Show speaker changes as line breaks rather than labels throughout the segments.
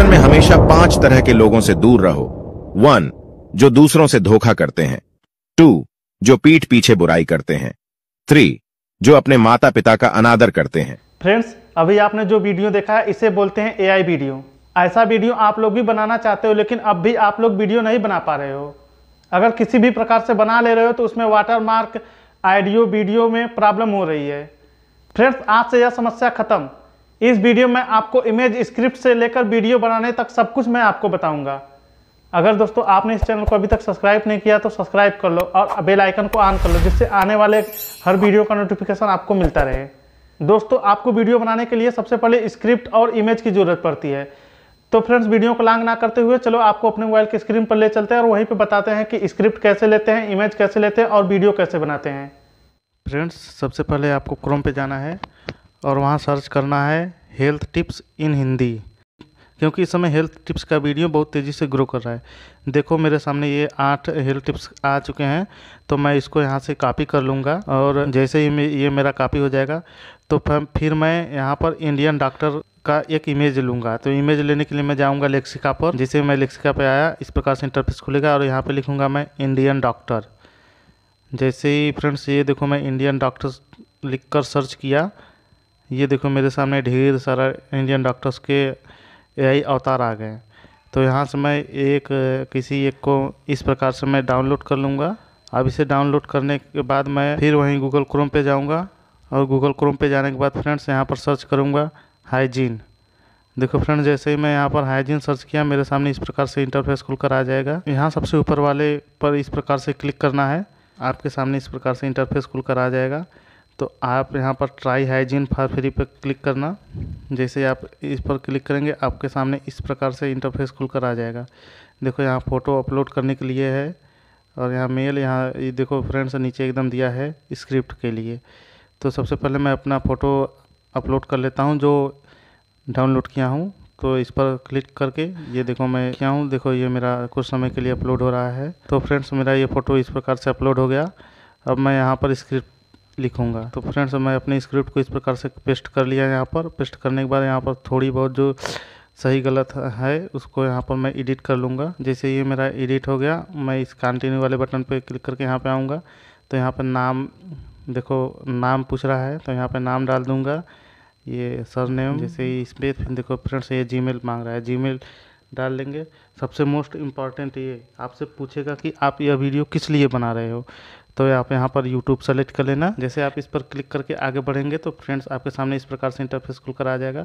जीवन में हमेशा पांच तरह के लोगों से दूर रहो वन जो दूसरों से धोखा करते हैं टू जो पीठ पीछे बुराई करते हैं थ्री जो अपने माता पिता का अनादर करते हैं फ्रेंड्स अभी आपने जो वीडियो देखा है इसे बोलते हैं एआई वीडियो ऐसा वीडियो आप लोग भी बनाना चाहते हो लेकिन अब भी आप लोग वीडियो नहीं बना पा रहे हो अगर किसी भी प्रकार से बना ले रहे हो तो उसमें वाटर मार्क आइडियो वीडियो में प्रॉब्लम हो रही है फ्रेंड्स आज से यह समस्या खत्म इस वीडियो में आपको इमेज स्क्रिप्ट से लेकर वीडियो बनाने तक सब कुछ मैं आपको बताऊंगा अगर दोस्तों आपने इस चैनल को अभी तक सब्सक्राइब नहीं किया तो सब्सक्राइब कर लो और बेल आइकन को ऑन कर लो जिससे आने वाले हर वीडियो का नोटिफिकेशन आपको मिलता रहे दोस्तों आपको वीडियो बनाने के लिए सबसे पहले स्क्रिप्ट और इमेज की ज़रूरत पड़ती है तो फ्रेंड्स वीडियो को लांग ना करते हुए चलो आपको अपने मोबाइल की स्क्रीन पर ले चलते हैं और वहीं पर बताते हैं कि स्क्रिप्ट कैसे लेते हैं इमेज कैसे लेते हैं और वीडियो कैसे बनाते हैं फ्रेंड्स सबसे पहले आपको क्रोम पे जाना है और वहाँ सर्च करना है हेल्थ टिप्स इन हिंदी क्योंकि इस समय हेल्थ टिप्स का वीडियो बहुत तेज़ी से ग्रो कर रहा है देखो मेरे सामने ये आठ हेल्थ टिप्स आ चुके हैं तो मैं इसको यहाँ से कॉपी कर लूँगा और जैसे ही ये मेरा कॉपी हो जाएगा तो फिर मैं यहाँ पर इंडियन डॉक्टर का एक इमेज लूँगा तो इमेज लेने के लिए मैं जाऊँगा लेक्सिका पर जैसे मैं लेक्सिका पर आया इस प्रकार से इंटरफेस खुलेगा और यहाँ पर लिखूँगा मैं इंडियन डॉक्टर जैसे ही फ्रेंड्स ये देखो मैं इंडियन डॉक्टर लिख कर सर्च किया ये देखो मेरे सामने ढेर सारा इंडियन डॉक्टर्स के एआई अवतार आ गए तो यहाँ से मैं एक किसी एक को इस प्रकार से मैं डाउनलोड कर लूँगा अब इसे डाउनलोड करने के बाद मैं फिर वहीं गूगल क्रोम पे जाऊँगा और गूगल क्रोम पे जाने के बाद फ्रेंड्स यहाँ पर सर्च करूँगा हाइजीन देखो फ्रेंड्स जैसे ही मैं यहाँ पर हाइजीन सर्च किया मेरे सामने इस प्रकार से इंटरफेस खुलकर आ जाएगा यहाँ सबसे ऊपर वाले पर इस प्रकार से क्लिक करना है आपके सामने इस प्रकार से इंटरफेस खुलकर आ जाएगा तो आप यहाँ पर ट्राई हाइजीन फॉर फ्री पर क्लिक करना जैसे आप इस पर क्लिक करेंगे आपके सामने इस प्रकार से इंटरफेस खुल कर आ जाएगा देखो यहाँ फ़ोटो अपलोड करने के लिए है और यहाँ मेल यहाँ ये देखो फ्रेंड्स नीचे एकदम दिया है स्क्रिप्ट के लिए तो सबसे पहले मैं अपना फ़ोटो अपलोड कर लेता हूँ जो डाउनलोड किया हूँ तो इस पर क्लिक करके ये देखो मैं क्या हूँ देखो ये मेरा कुछ समय के लिए अपलोड हो रहा है तो फ्रेंड्स मेरा ये फ़ोटो इस प्रकार से अपलोड हो गया अब मैं यहाँ पर स्क्रिप्ट लिखूँगा तो फ्रेंड्स मैं अपनी स्क्रिप्ट को इस प्रकार से पेस्ट कर लिया यहाँ पर पेस्ट करने के बाद यहाँ पर थोड़ी बहुत जो सही गलत है उसको यहाँ पर मैं एडिट कर लूँगा जैसे ये मेरा एडिट हो गया मैं इस कंटिन्यू वाले बटन पर क्लिक करके यहाँ पर आऊँगा तो यहाँ पर नाम देखो नाम पूछ रहा है तो यहाँ पर नाम डाल दूँगा ये सर नेम जैसे इस पर देखो फ्रेंड्स ये जी मांग रहा है जी डाल लेंगे सबसे मोस्ट इम्पॉर्टेंट ये आपसे पूछेगा कि आप यह वीडियो किस लिए बना रहे हो तो आप यहाँ पर YouTube सेलेक्ट कर लेना जैसे आप इस पर क्लिक करके आगे बढ़ेंगे तो फ्रेंड्स आपके सामने इस प्रकार से इंटरफेस खुल कर आ जाएगा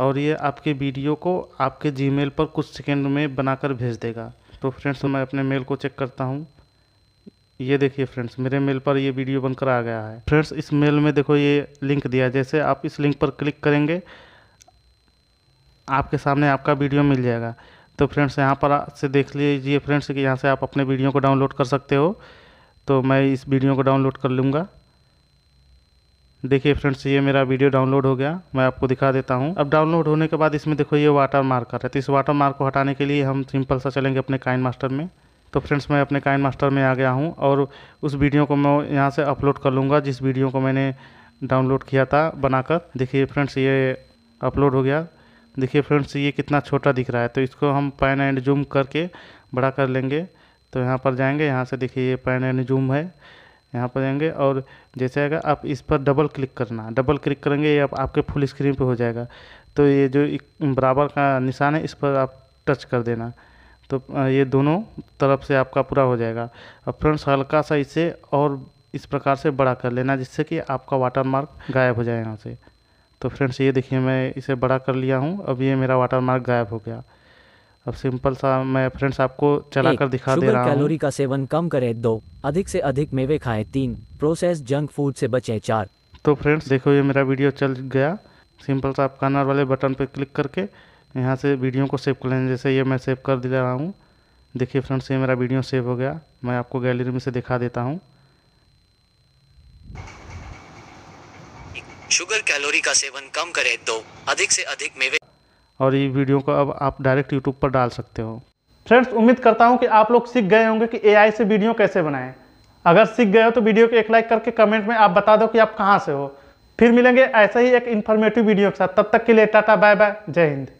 और ये आपके वीडियो को आपके जी पर कुछ सेकेंड में बनाकर भेज देगा तो फ्रेंड्स मैं अपने मेल को चेक करता हूँ ये देखिए फ्रेंड्स मेरे मेल पर ये वीडियो बनकर आ गया है फ्रेंड्स इस मेल में देखो ये लिंक दिया जैसे आप इस लिंक पर क्लिक करेंगे आपके सामने आपका वीडियो मिल जाएगा तो फ्रेंड्स यहाँ पर से देख लीजिए फ्रेंड्स कि यहाँ से आप अपने वीडियो को डाउनलोड कर सकते हो तो मैं इस वीडियो को डाउनलोड कर लूँगा देखिए फ्रेंड्स ये मेरा वीडियो डाउनलोड हो गया मैं आपको दिखा देता हूँ अब डाउनलोड होने के बाद इसमें देखो ये वाटर मार्कर है तो इस वाटर मार्क को हटाने के लिए हम सिंपल सा चलेंगे अपने काइन मास्टर में तो फ्रेंड्स मैं अपने काइन मास्टर में आ गया हूँ और उस वीडियो को मैं यहाँ से अपलोड कर लूँगा जिस वीडियो को मैंने डाउनलोड किया था बनाकर देखिए फ्रेंड्स ये अपलोड हो गया देखिए फ्रेंड्स ये कितना छोटा दिख रहा है तो इसको हम पैन एंड जूम करके बड़ा कर लेंगे तो यहाँ पर जाएंगे यहाँ से देखिए ये पैन एंड जूम है यहाँ पर जाएंगे और जैसे आएगा आप इस पर डबल क्लिक करना डबल क्लिक करेंगे ये आप, आपके फुल स्क्रीन पे हो जाएगा तो ये जो बराबर का निशान है इस पर आप टच कर देना तो ये दोनों तरफ से आपका पूरा हो जाएगा अब फ्रेंड्स हल्का सा इसे और इस प्रकार से बड़ा कर लेना जिससे कि आपका वाटर मार्क गायब हो जाए यहाँ से तो फ्रेंड्स ये देखिए मैं इसे बड़ा कर लिया हूँ अब ये मेरा वाटर मार्क गायब हो गया अब सिंपल सा मैं फ्रेंड्स आपको चला कर दिखा दे रहा हूँ कैलोरी का सेवन कम करें दो अधिक से अधिक मेवे खाएं तीन प्रोसेस जंक फूड से बचें चार तो फ्रेंड्स देखो ये मेरा वीडियो चल गया सिंपल सा आप कॉर्नर वाले बटन पर क्लिक करके यहाँ से वीडियो को सेव कर लें जैसे ये मैं सेव कर दे रहा हूँ देखिए फ्रेंड्स ये मेरा वीडियो सेव हो गया मैं आपको गैलरी में से दिखा देता हूँ कैलोरी का सेवन कम करें तो अधिक से अधिक मेवे और ये वीडियो को अब आप डायरेक्ट यूट्यूब पर डाल सकते हो फ्रेंड्स उम्मीद करता हूँ कि आप लोग सीख गए होंगे कि एआई से वीडियो कैसे बनाएं अगर सीख गए हो तो वीडियो को एक लाइक करके कमेंट में आप बता दो कि आप कहाँ से हो फिर मिलेंगे ऐसे ही एक इन्फॉर्मेटिव वीडियो के साथ तब तक के लिए टाटा बाय बाय जय हिंद